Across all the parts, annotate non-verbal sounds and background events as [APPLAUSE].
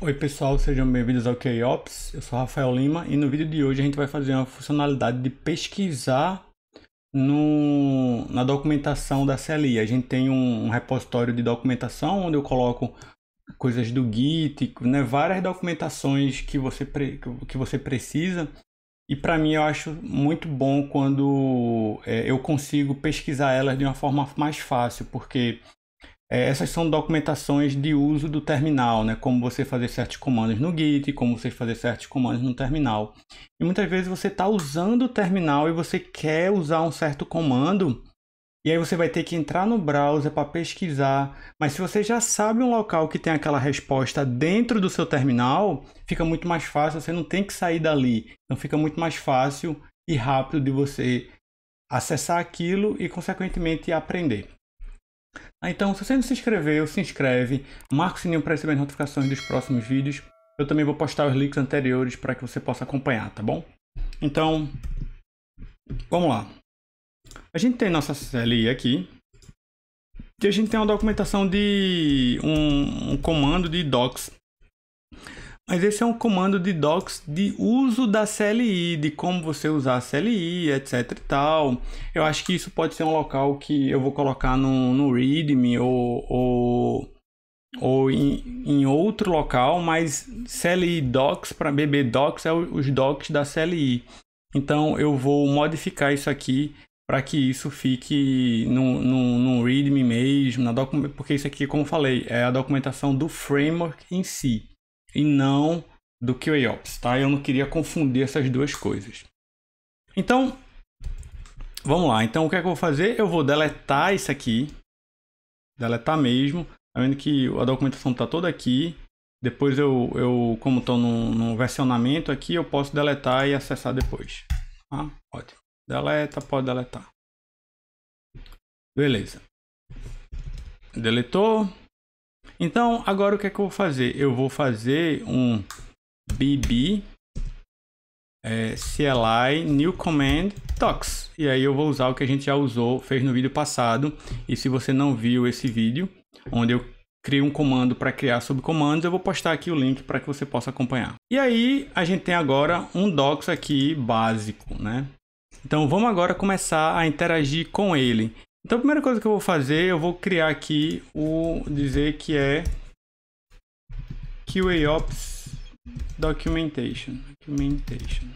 Oi pessoal, sejam bem-vindos ao QIOPS, Eu sou Rafael Lima e no vídeo de hoje a gente vai fazer uma funcionalidade de pesquisar no, na documentação da CLI. A gente tem um, um repositório de documentação onde eu coloco coisas do Git, né, várias documentações que você, pre, que você precisa. E para mim eu acho muito bom quando é, eu consigo pesquisar elas de uma forma mais fácil, porque é, essas são documentações de uso do terminal, né? como você fazer certos comandos no Git, como você fazer certos comandos no terminal. E muitas vezes você está usando o terminal e você quer usar um certo comando, e aí você vai ter que entrar no browser para pesquisar. Mas se você já sabe um local que tem aquela resposta dentro do seu terminal, fica muito mais fácil, você não tem que sair dali. Então fica muito mais fácil e rápido de você acessar aquilo e, consequentemente, aprender. Ah, então, se você não se inscreveu, se inscreve, marca o sininho para receber as notificações dos próximos vídeos. Eu também vou postar os links anteriores para que você possa acompanhar, tá bom? Então, vamos lá. A gente tem nossa CLI aqui. E a gente tem uma documentação de um, um comando de docs mas esse é um comando de docs de uso da CLI, de como você usar a CLI, etc e tal. Eu acho que isso pode ser um local que eu vou colocar no, no README ou, ou, ou em, em outro local, mas CLI docs para BB docs é os docs da CLI. Então eu vou modificar isso aqui para que isso fique no, no, no README mesmo, na porque isso aqui, como falei, é a documentação do framework em si e não do QAOps, tá? Eu não queria confundir essas duas coisas. Então, vamos lá. Então, o que é que eu vou fazer? Eu vou deletar isso aqui. Deletar mesmo. Tá vendo que a documentação está toda aqui. Depois eu, eu como estou no, no, versionamento aqui, eu posso deletar e acessar depois. Tá? Ótimo. Deleta, pode deletar. Beleza. Deletou. Então, agora o que é que eu vou fazer? Eu vou fazer um bb é, CLI new command docs E aí eu vou usar o que a gente já usou, fez no vídeo passado. E se você não viu esse vídeo, onde eu criei um comando para criar subcomandos, eu vou postar aqui o link para que você possa acompanhar. E aí a gente tem agora um docs aqui básico, né? Então vamos agora começar a interagir com ele. Então a primeira coisa que eu vou fazer, eu vou criar aqui o dizer que é QAOps Documentation. Documentation.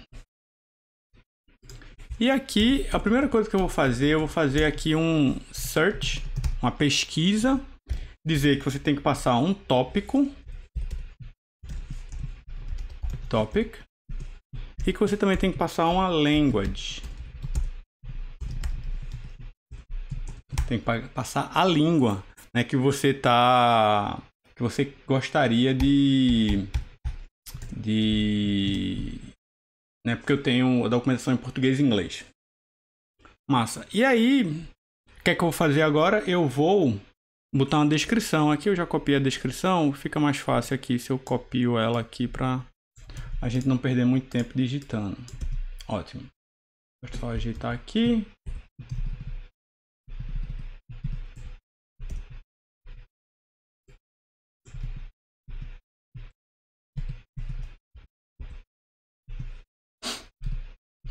E aqui, a primeira coisa que eu vou fazer, eu vou fazer aqui um search, uma pesquisa, dizer que você tem que passar um tópico, topic, e que você também tem que passar uma language. tem que passar a língua, né, que você tá que você gostaria de de né, porque eu tenho a documentação em português e inglês. Massa. E aí, o que é que eu vou fazer agora? Eu vou botar uma descrição aqui, eu já copiei a descrição, fica mais fácil aqui se eu copio ela aqui para a gente não perder muito tempo digitando. Ótimo. Vou só ajeitar aqui.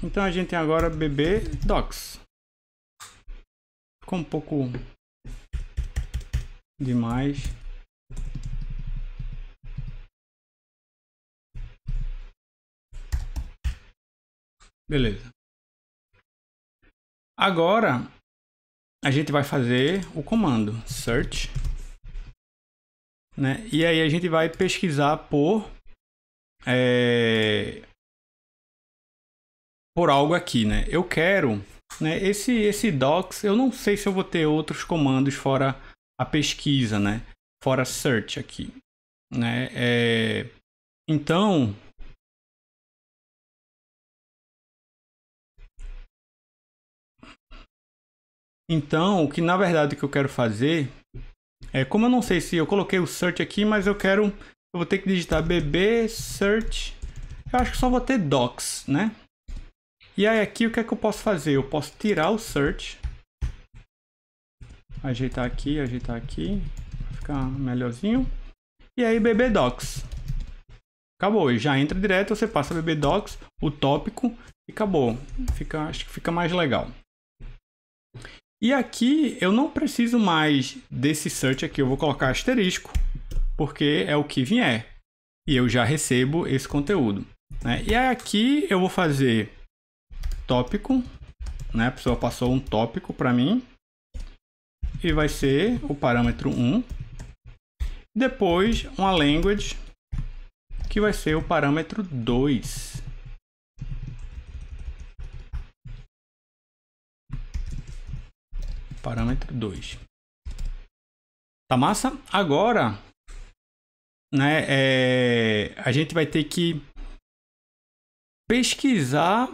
Então a gente tem agora BB docs. Ficou um pouco demais. Beleza. Agora a gente vai fazer o comando search, né? E aí a gente vai pesquisar por é, por algo aqui, né? Eu quero, né? Esse, esse docs, eu não sei se eu vou ter outros comandos fora a pesquisa, né? Fora search aqui, né? É... Então, Então, o que na verdade que eu quero fazer é, como eu não sei se eu coloquei o search aqui, mas eu quero, eu vou ter que digitar bb search. Eu acho que só vou ter docs, né? E aí aqui o que é que eu posso fazer? Eu posso tirar o search. Ajeitar aqui, ajeitar aqui. ficar melhorzinho. E aí bbdocs. Acabou, já entra direto, você passa bbdocs, o tópico e acabou. Fica, acho que fica mais legal. E aqui eu não preciso mais desse search aqui, eu vou colocar asterisco, porque é o que vier. E eu já recebo esse conteúdo. Né? E aqui eu vou fazer tópico, né? A pessoa passou um tópico para mim e vai ser o parâmetro 1. Depois uma language que vai ser o parâmetro 2. Parâmetro 2. Tá massa? Agora, né, é, a gente vai ter que pesquisar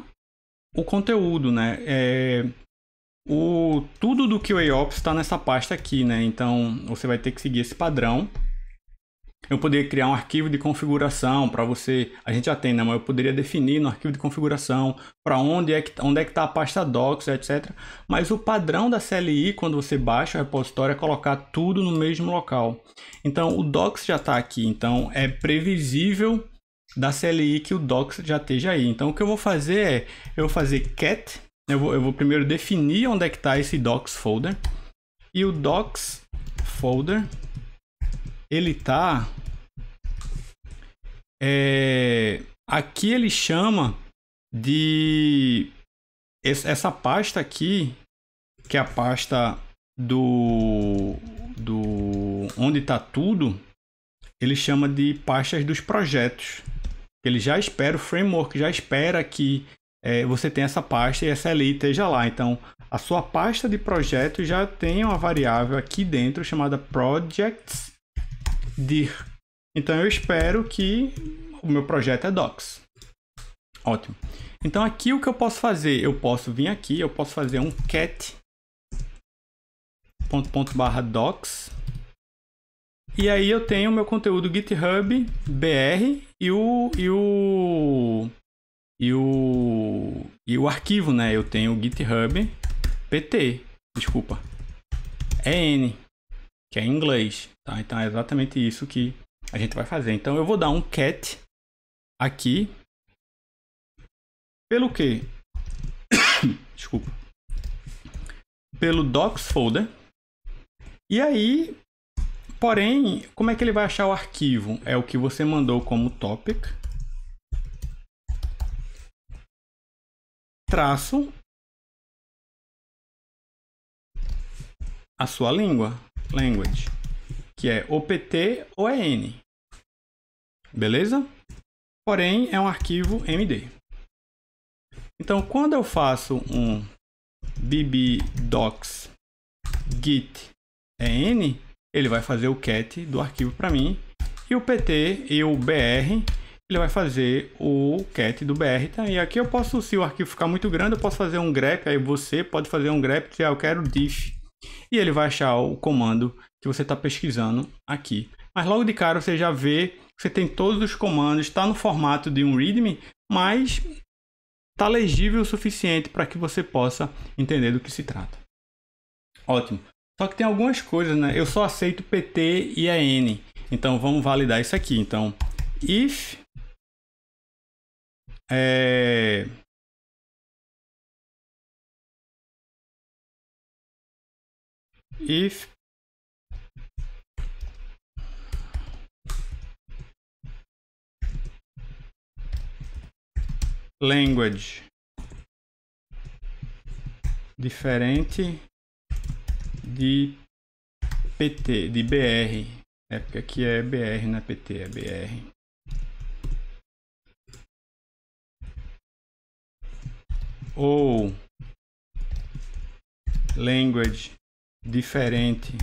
o conteúdo, né? É, o, tudo do QAOps está nessa pasta aqui, né? Então você vai ter que seguir esse padrão. Eu poderia criar um arquivo de configuração para você. A gente já tem, né? Mas eu poderia definir no arquivo de configuração para onde é que onde é que está a pasta docs, etc. Mas o padrão da CLI quando você baixa o repositório é colocar tudo no mesmo local. Então o docs já está aqui. Então é previsível da CLI que o docs já esteja aí. Então o que eu vou fazer é, eu vou fazer cat, eu vou, eu vou primeiro definir onde é que está esse docs folder, e o docs folder, ele está é, aqui ele chama de, essa pasta aqui, que é a pasta do, do onde está tudo, ele chama de pastas dos projetos. Ele já espera, o framework já espera que é, você tenha essa pasta e essa LI esteja lá. Então, a sua pasta de projeto já tem uma variável aqui dentro chamada projects dir. Então, eu espero que o meu projeto é docs. Ótimo. Então, aqui o que eu posso fazer? Eu posso vir aqui, eu posso fazer um cat ponto, ponto, barra docs e aí eu tenho meu conteúdo GitHub BR e o e o e o e o arquivo, né? Eu tenho GitHub PT, desculpa. EN, é que é em inglês, tá? Então é exatamente isso que a gente vai fazer. Então eu vou dar um cat aqui pelo que? [COUGHS] Desculpa. Pelo docs folder. E aí Porém, como é que ele vai achar o arquivo? É o que você mandou como topic. Traço. A sua língua, language, que é OPT ou EN. Beleza? Porém, é um arquivo MD. Então, quando eu faço um bbdocs git en, ele vai fazer o cat do arquivo para mim. E o PT e o BR, ele vai fazer o cat do BR. E aqui eu posso, se o arquivo ficar muito grande, eu posso fazer um grep. Aí você pode fazer um grep, se ah, eu quero diff. E ele vai achar o comando que você está pesquisando aqui. Mas logo de cara você já vê que você tem todos os comandos, está no formato de um README, mas está legível o suficiente para que você possa entender do que se trata. Ótimo. Só que tem algumas coisas, né? Eu só aceito PT e AN. Então vamos validar isso aqui. Então, if é, if language diferente de PT, de BR, época né? porque aqui é BR, não é PT, é BR. Ou language diferente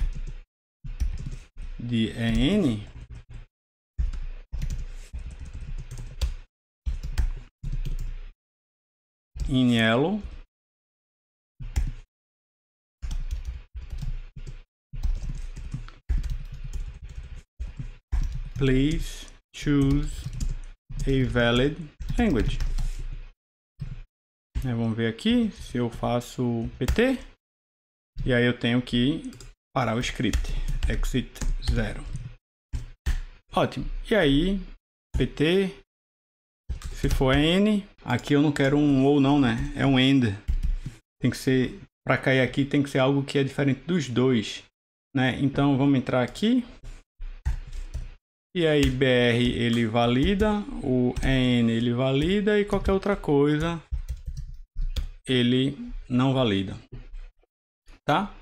de EN, in yellow please choose a valid language. É, vamos ver aqui se eu faço PT e aí eu tenho que parar o script exit 0. Ótimo. E aí PT se for N, aqui eu não quero um ou não, né? É um end. Tem que ser para cair aqui tem que ser algo que é diferente dos dois, né? Então vamos entrar aqui e aí BR ele valida, o EN ele valida e qualquer outra coisa ele não valida. Tá?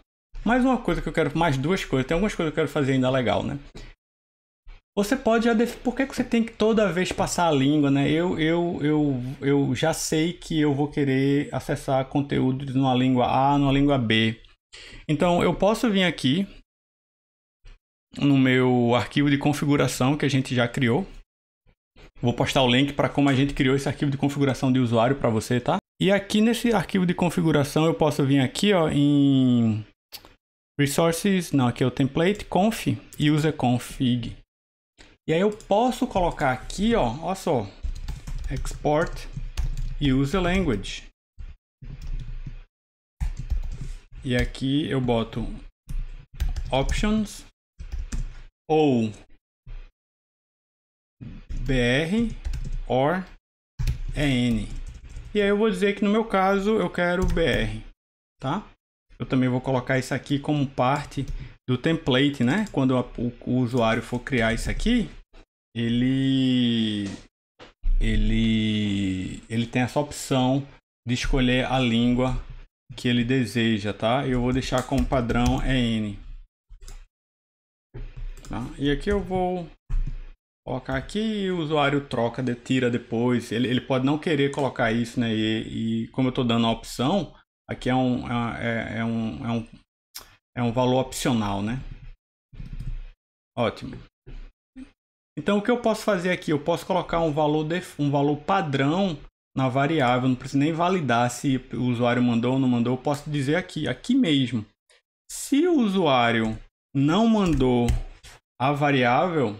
Mais uma coisa que eu quero, mais duas coisas, tem algumas coisas que eu quero fazer ainda legal, né? Você pode já Por que, que você tem que toda vez passar a língua, né? Eu, eu, eu, eu já sei que eu vou querer acessar conteúdo numa língua A, numa língua B. Então eu posso vir aqui no meu arquivo de configuração que a gente já criou. Vou postar o link para como a gente criou esse arquivo de configuração de usuário para você, tá? E aqui nesse arquivo de configuração eu posso vir aqui ó, em Resources, não, aqui é o template, conf, user config. E aí eu posso colocar aqui, ó, olha só, export user language. E aqui eu boto options ou br or en. E aí eu vou dizer que no meu caso eu quero br, tá? Eu também vou colocar isso aqui como parte do template, né? Quando o, usuário for criar isso aqui, ele ele ele tem essa opção de escolher a língua que ele deseja, tá? Eu vou deixar como padrão EN. Tá? E aqui eu vou colocar aqui e o usuário troca, de, tira depois. Ele, ele pode não querer colocar isso, né? E, e como eu estou dando a opção, aqui é um, é, é, é, um, é, um, é um valor opcional, né? Ótimo. Então o que eu posso fazer aqui? Eu posso colocar um valor, de, um valor padrão na variável, não preciso nem validar se o usuário mandou ou não mandou, eu posso dizer aqui, aqui mesmo. Se o usuário não mandou a variável,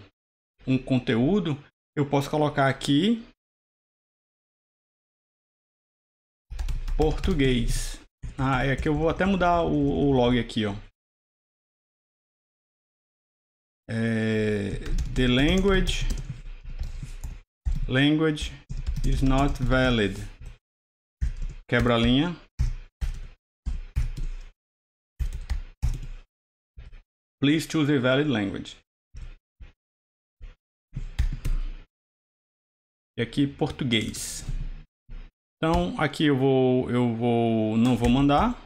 um conteúdo, eu posso colocar aqui português. Ah, é que eu vou até mudar o, o log aqui, ó. É, the language language is not valid. Quebra a linha. Please choose a valid language. e aqui português. Então aqui eu vou, eu vou, não vou mandar.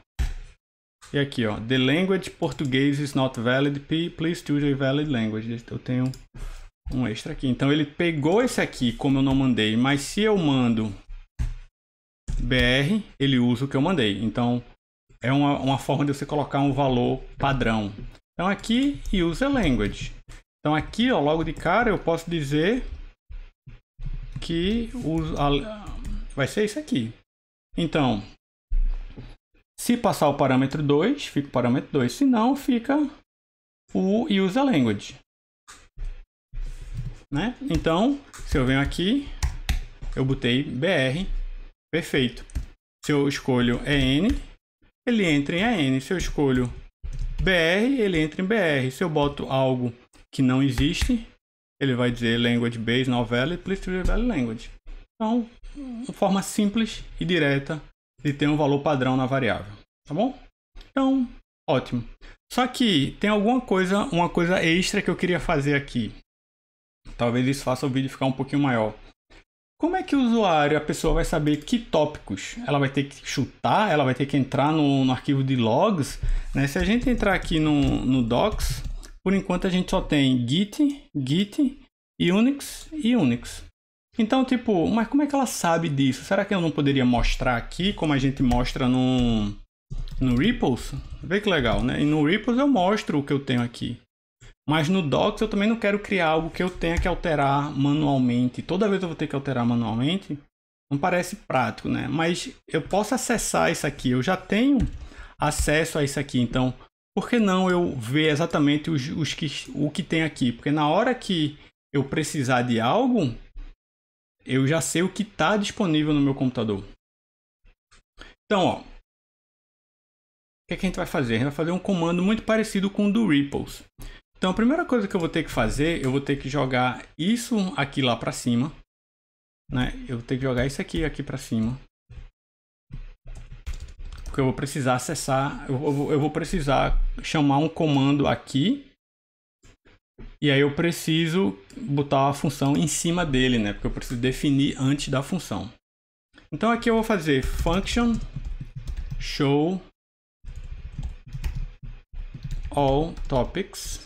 E aqui ó, the language português is not valid, please choose a valid language. Eu tenho um extra aqui. Então ele pegou esse aqui, como eu não mandei, mas se eu mando BR, ele usa o que eu mandei. Então é uma, uma forma de você colocar um valor padrão. Então aqui use a language. Então aqui ó, logo de cara eu posso dizer que os, a, vai ser isso aqui. Então, se passar o parâmetro 2, fica o parâmetro 2. Se não, fica o user language. Né? Então, se eu venho aqui, eu botei BR, perfeito. Se eu escolho EN, ele entra em EN. Se eu escolho BR, ele entra em BR. Se eu boto algo que não existe, ele vai dizer language based novela e please develop language. Então, uma forma simples e direta de ter um valor padrão na variável, tá bom? Então, ótimo. Só que tem alguma coisa, uma coisa extra que eu queria fazer aqui. Talvez isso faça o vídeo ficar um pouquinho maior. Como é que o usuário, a pessoa vai saber que tópicos? Ela vai ter que chutar, ela vai ter que entrar no, no arquivo de logs. Né? Se a gente entrar aqui no, no docs, por enquanto a gente só tem Git, Git, Unix e Unix. Então, tipo, mas como é que ela sabe disso? Será que eu não poderia mostrar aqui, como a gente mostra no, no Ripples? Vê que legal, né? E no Ripples eu mostro o que eu tenho aqui. Mas no Docs eu também não quero criar algo que eu tenha que alterar manualmente. Toda vez eu vou ter que alterar manualmente. Não parece prático, né? Mas eu posso acessar isso aqui. Eu já tenho acesso a isso aqui. Então, por que não eu ver exatamente os, os que, o que tem aqui? Porque na hora que eu precisar de algo, eu já sei o que está disponível no meu computador. Então, ó, o que, é que a gente vai fazer? A gente vai fazer um comando muito parecido com o do Ripples. Então, a primeira coisa que eu vou ter que fazer, eu vou ter que jogar isso aqui lá para cima. Né? Eu vou ter que jogar isso aqui aqui para cima porque eu vou precisar acessar, eu vou, eu vou precisar chamar um comando aqui e aí eu preciso botar a função em cima dele, né? Porque eu preciso definir antes da função. Então aqui eu vou fazer function show all topics.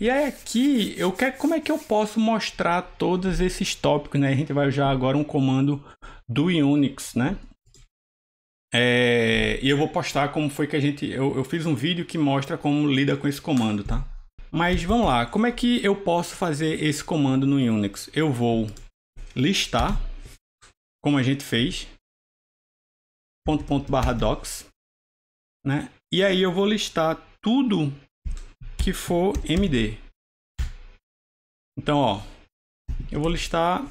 E aí aqui eu quero como é que eu posso mostrar todos esses tópicos, né? A gente vai usar agora um comando do Unix, né? É, e eu vou postar como foi que a gente. Eu, eu fiz um vídeo que mostra como lida com esse comando, tá? Mas vamos lá, como é que eu posso fazer esse comando no Unix? Eu vou listar, como a gente fez, ponto, ponto, barra docs, né? E aí eu vou listar tudo que for MD. Então, ó, eu vou listar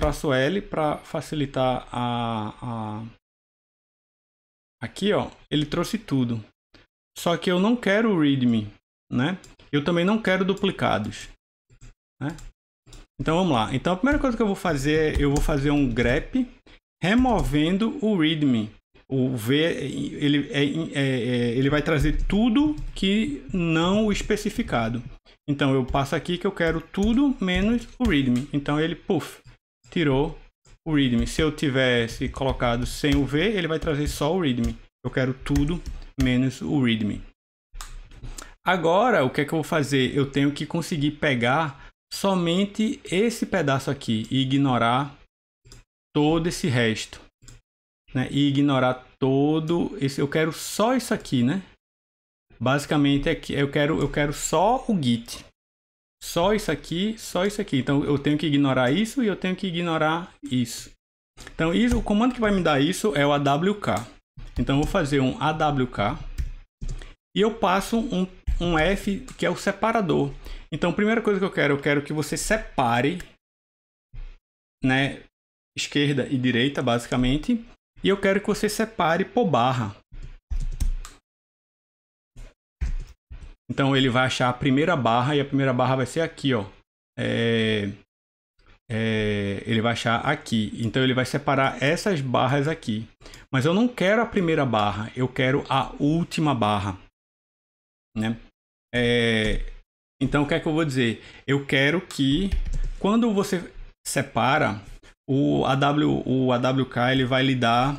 traço L para facilitar a, a... Aqui, ó, ele trouxe tudo. Só que eu não quero o readme, né? Eu também não quero duplicados, né? Então vamos lá. Então a primeira coisa que eu vou fazer é eu vou fazer um grep removendo o readme. O v ele, é, é, é ele vai trazer tudo que não especificado. Então eu passo aqui que eu quero tudo menos o readme. Então ele puff tirou o readme. Se eu tivesse colocado sem o v, ele vai trazer só o readme. Eu quero tudo menos o readme. Agora, o que é que eu vou fazer? Eu tenho que conseguir pegar somente esse pedaço aqui e ignorar todo esse resto. Né? E ignorar todo esse... Eu quero só isso aqui, né? Basicamente, é que eu, quero, eu quero só o git só isso aqui, só isso aqui. Então eu tenho que ignorar isso e eu tenho que ignorar isso. Então isso, o comando que vai me dar isso é o awk. Então eu vou fazer um awk e eu passo um, um f que é o separador. Então a primeira coisa que eu quero, eu quero que você separe, né, esquerda e direita basicamente, e eu quero que você separe por barra. Então ele vai achar a primeira barra e a primeira barra vai ser aqui, ó. É, é, ele vai achar aqui. Então ele vai separar essas barras aqui. Mas eu não quero a primeira barra, eu quero a última barra, né? É, então o que é que eu vou dizer? Eu quero que quando você separa o AW, o AWK ele vai lhe dar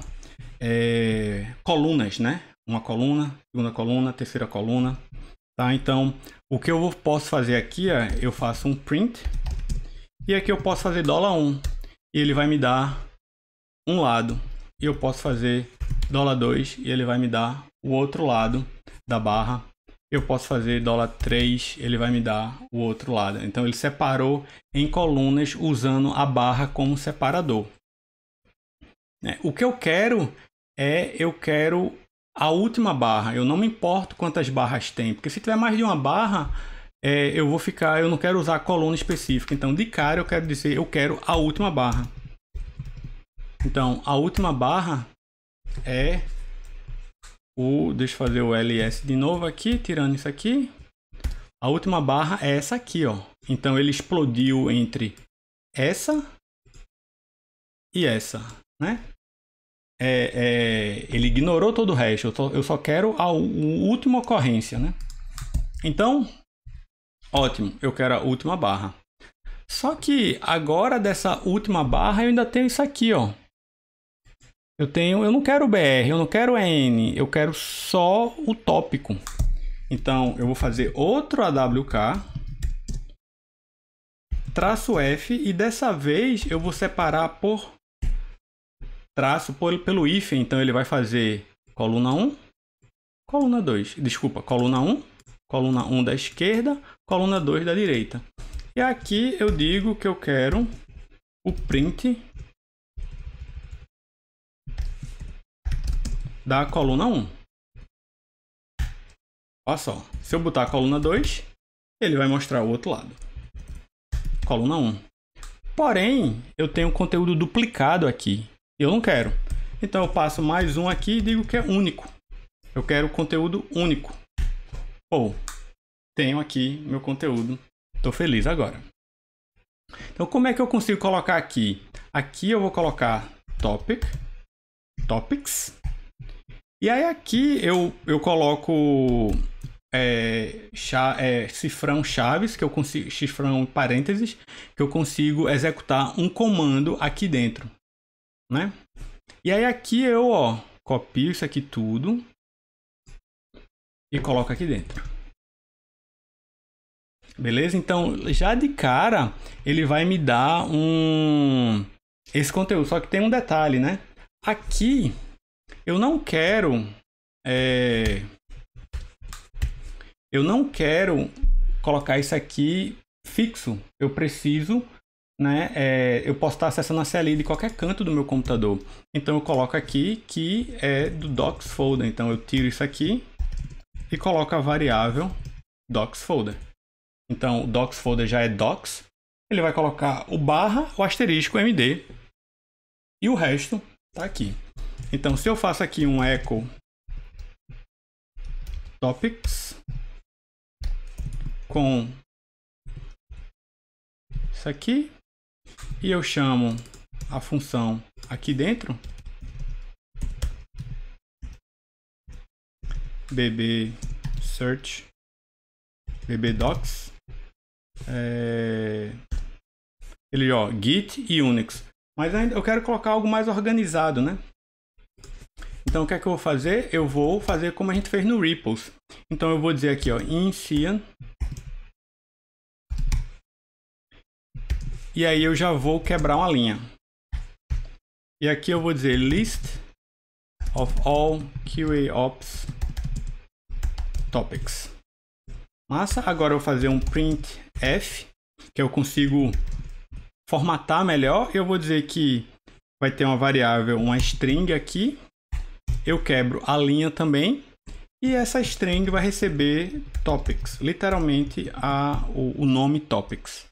é, colunas, né? Uma coluna, segunda coluna, terceira coluna, Tá? Então, o que eu posso fazer aqui é, eu faço um print e aqui eu posso fazer dólar 1 e ele vai me dar um lado. E eu posso fazer dólar 2 e ele vai me dar o outro lado da barra. Eu posso fazer dólar 3, ele vai me dar o outro lado. Então ele separou em colunas usando a barra como separador. É, o que eu quero é eu quero a última barra. Eu não me importo quantas barras tem, porque se tiver mais de uma barra, é, eu vou ficar, eu não quero usar a coluna específica. Então, de cara, eu quero dizer, eu quero a última barra. Então, a última barra é o, deixa eu fazer o ls de novo aqui, tirando isso aqui. A última barra é essa aqui, ó. Então, ele explodiu entre essa e essa, né? é, é, ele ignorou todo o resto. Eu, eu só quero a, a, última ocorrência, né? Então, ótimo, eu quero a última barra. Só que agora dessa última barra eu ainda tenho isso aqui, ó. Eu tenho, eu não quero BR, eu não quero N, eu quero só o tópico. Então, eu vou fazer outro AWK, traço F, e dessa vez eu vou separar por traço por, pelo if, então ele vai fazer coluna 1, coluna 2, desculpa, coluna 1, coluna 1 da esquerda, coluna 2 da direita. E aqui eu digo que eu quero o print da coluna 1. Olha só, se eu botar a coluna 2, ele vai mostrar o outro lado. Coluna 1. Porém, eu tenho conteúdo duplicado aqui. Eu não quero. Então eu passo mais um aqui e digo que é único. Eu quero conteúdo único. Ou tenho aqui meu conteúdo. Estou feliz agora. Então como é que eu consigo colocar aqui? Aqui eu vou colocar topic, topics. E aí aqui eu, eu coloco é, cha, é, cifrão chaves, que eu consigo, cifrão parênteses, que eu consigo executar um comando aqui dentro né? E aí aqui eu, ó, copio isso aqui tudo e coloco aqui dentro. Beleza? Então, já de cara, ele vai me dar um esse conteúdo. Só que tem um detalhe, né? Aqui, eu não quero... É... Eu não quero colocar isso aqui fixo. Eu preciso né, é, eu posso estar acessando a CLI de qualquer canto do meu computador. Então eu coloco aqui que é do docs folder. Então eu tiro isso aqui e coloco a variável docs folder. Então o docs folder já é docs. Ele vai colocar o barra, o asterisco, md e o resto está aqui. Então se eu faço aqui um echo topics com isso aqui e eu chamo a função aqui dentro bb search bb docs é... ele ó git e unix mas ainda eu quero colocar algo mais organizado né então o que é que eu vou fazer eu vou fazer como a gente fez no ripples então eu vou dizer aqui ó inician E aí eu já vou quebrar uma linha. E aqui eu vou dizer list of all ops topics. Massa, agora eu vou fazer um print f, que eu consigo formatar melhor. Eu vou dizer que vai ter uma variável, uma string aqui. Eu quebro a linha também. E essa string vai receber topics, literalmente a, o, o nome topics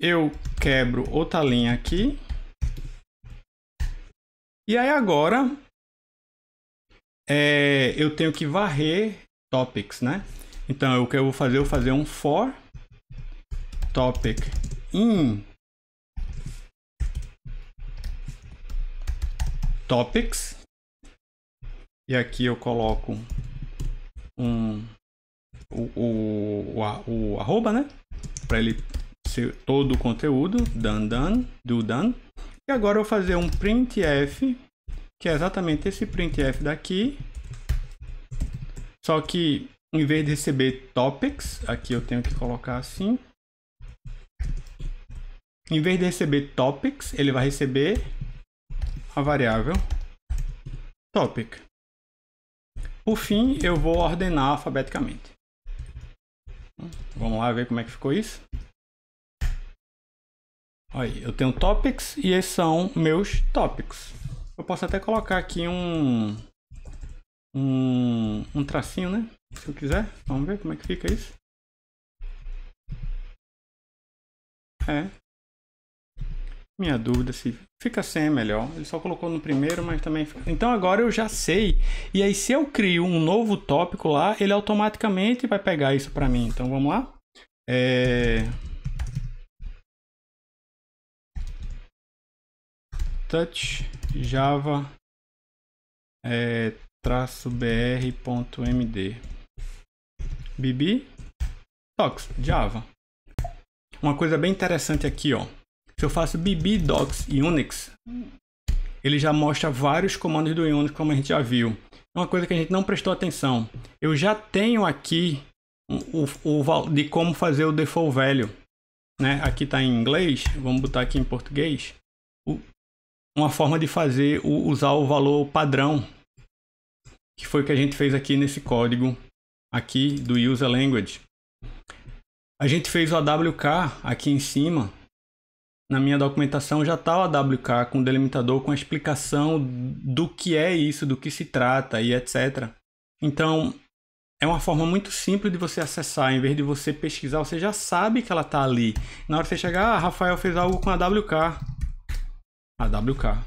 eu quebro outra linha aqui. E aí agora é, eu tenho que varrer topics, né? Então o que eu vou fazer? Eu vou fazer um for topic in topics e aqui eu coloco um o, o, o, o arroba, né? Para ele todo o conteúdo, done, done, do done. E agora eu vou fazer um printf, que é exatamente esse printf daqui. Só que em vez de receber topics, aqui eu tenho que colocar assim. Em vez de receber topics, ele vai receber a variável topic. Por fim, eu vou ordenar alfabeticamente. Vamos lá ver como é que ficou isso. Aí, eu tenho topics e esses são meus tópicos. Eu posso até colocar aqui um, um, um tracinho, né? Se eu quiser. Vamos ver como é que fica isso. É. Minha dúvida se fica sem é melhor. Ele só colocou no primeiro, mas também fica... Então agora eu já sei. E aí se eu crio um novo tópico lá, ele automaticamente vai pegar isso para mim. Então vamos lá. É... touch java é, traço br.md bb docs java uma coisa bem interessante aqui ó se eu faço bb docs unix ele já mostra vários comandos do unix como a gente já viu é uma coisa que a gente não prestou atenção eu já tenho aqui o, o, o de como fazer o default velho né aqui está em inglês vamos botar aqui em português uma forma de fazer o, usar o valor padrão, que foi o que a gente fez aqui nesse código aqui do user language. A gente fez o AWK aqui em cima. Na minha documentação já está o AWK com delimitador com a explicação do que é isso, do que se trata e etc. Então, é uma forma muito simples de você acessar, em vez de você pesquisar, você já sabe que ela está ali. Na hora que você chegar, ah, Rafael fez algo com a WK. AWK.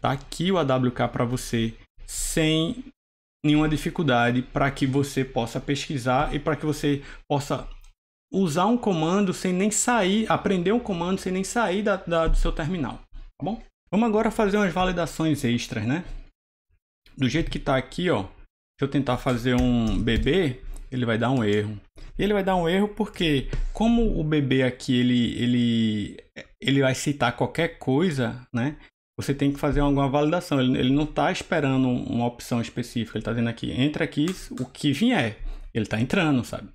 Tá aqui o AWK para você sem nenhuma dificuldade para que você possa pesquisar e para que você possa usar um comando sem nem sair, aprender um comando sem nem sair da, da, do seu terminal, tá bom? Vamos agora fazer umas validações extras, né? Do jeito que está aqui, ó, se eu tentar fazer um BB, ele vai dar um erro. E ele vai dar um erro porque, como o bebê aqui ele, ele, ele vai citar qualquer coisa, né? Você tem que fazer alguma validação. Ele, ele não está esperando uma opção específica. Ele está dizendo aqui, entra aqui o que vier. Ele está entrando, sabe?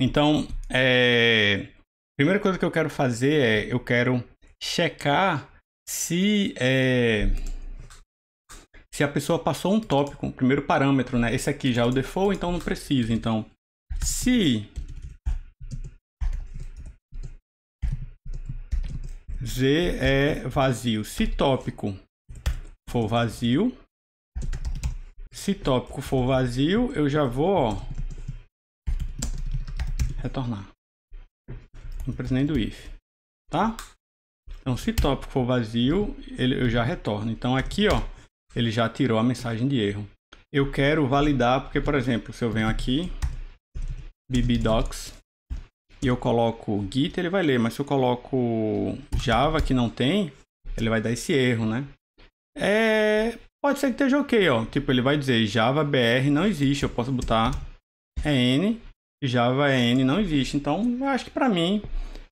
Então, é... primeira coisa que eu quero fazer é eu quero checar se é... se a pessoa passou um tópico, um primeiro parâmetro, né? Esse aqui já é o default, então não precisa. Então, se Z é vazio. Se tópico for vazio, se tópico for vazio, eu já vou ó, retornar. Não precisa nem do if, tá? Então, se tópico for vazio, ele, eu já retorno. Então, aqui, ó, ele já tirou a mensagem de erro. Eu quero validar, porque, por exemplo, se eu venho aqui, bbdocs, e eu coloco Git, ele vai ler, mas se eu coloco Java que não tem, ele vai dar esse erro, né? É, pode ser que esteja ok, ó. Tipo, ele vai dizer Java BR não existe, eu posso botar EN, Java N não existe. Então, eu acho que para mim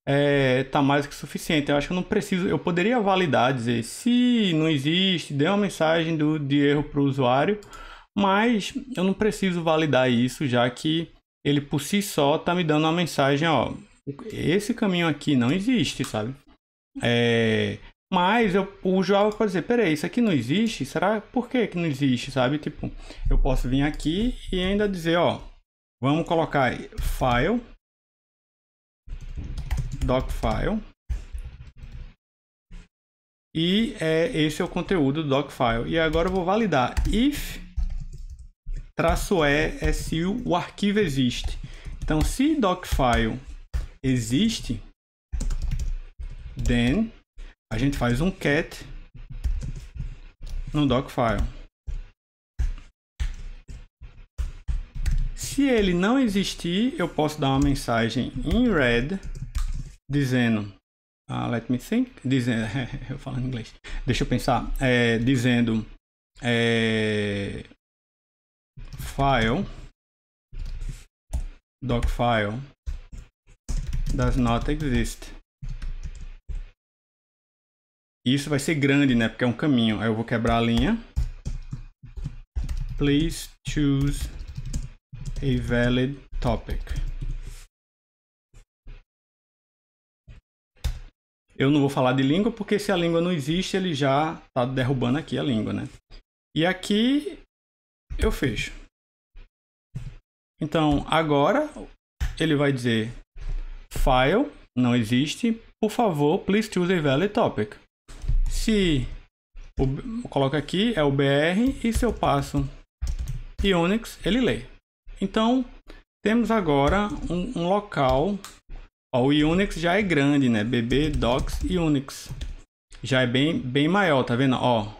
é, tá mais que suficiente. Eu acho que eu não preciso, eu poderia validar, dizer se não existe, dê uma mensagem do, de erro para o usuário, mas eu não preciso validar isso, já que ele por si só tá me dando uma mensagem, ó, esse caminho aqui não existe, sabe? É, mas eu uso pode dizer, peraí, isso aqui não existe? Será? Por que que não existe, sabe? Tipo, eu posso vir aqui e ainda dizer, ó, vamos colocar file, docfile, e é, esse é o conteúdo do docfile. E agora eu vou validar if traço E é se o, arquivo existe. Então, se docfile existe, then a gente faz um cat no docfile. Se ele não existir, eu posso dar uma mensagem em red dizendo uh, let me think, dizendo, [LAUGHS] eu falo em inglês, deixa eu pensar, é, dizendo é, file doc file does not exist. Isso vai ser grande, né? Porque é um caminho. Aí eu vou quebrar a linha. Please choose a valid topic. Eu não vou falar de língua porque se a língua não existe, ele já está derrubando aqui a língua, né? E aqui eu fecho. Então, agora ele vai dizer file não existe, por favor, please choose a valid topic. Se o, coloca aqui é o br e se eu passo Unix, ele lê. Então, temos agora um, um local. Ó, o Unix já é grande, né? BB docs Unix. Já é bem, bem maior, tá vendo? Ó.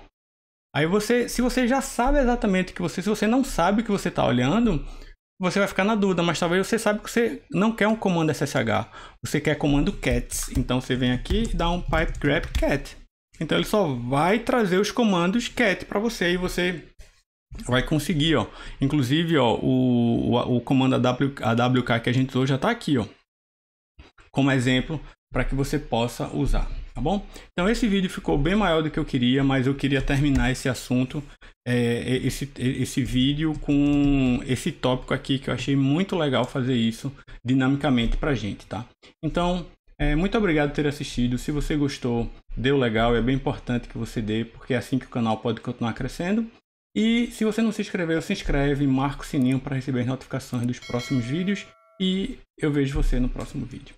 Aí você, se você já sabe exatamente o que você, se você não sabe o que você está olhando, você vai ficar na dúvida, mas talvez você saiba que você não quer um comando SSH, você quer comando cats. Então você vem aqui e dá um pipe grep cat. Então ele só vai trazer os comandos cat para você e você vai conseguir, ó. Inclusive, ó, o, o, o comando AWK que a gente usou já está aqui, ó, como exemplo para que você possa usar tá bom? Então esse vídeo ficou bem maior do que eu queria, mas eu queria terminar esse assunto, é, esse, esse vídeo com esse tópico aqui que eu achei muito legal fazer isso dinamicamente pra gente, tá? Então, é, muito obrigado por ter assistido, se você gostou, deu legal, é bem importante que você dê, porque é assim que o canal pode continuar crescendo. E se você não se inscreveu, se inscreve, marca o sininho para receber as notificações dos próximos vídeos e eu vejo você no próximo vídeo.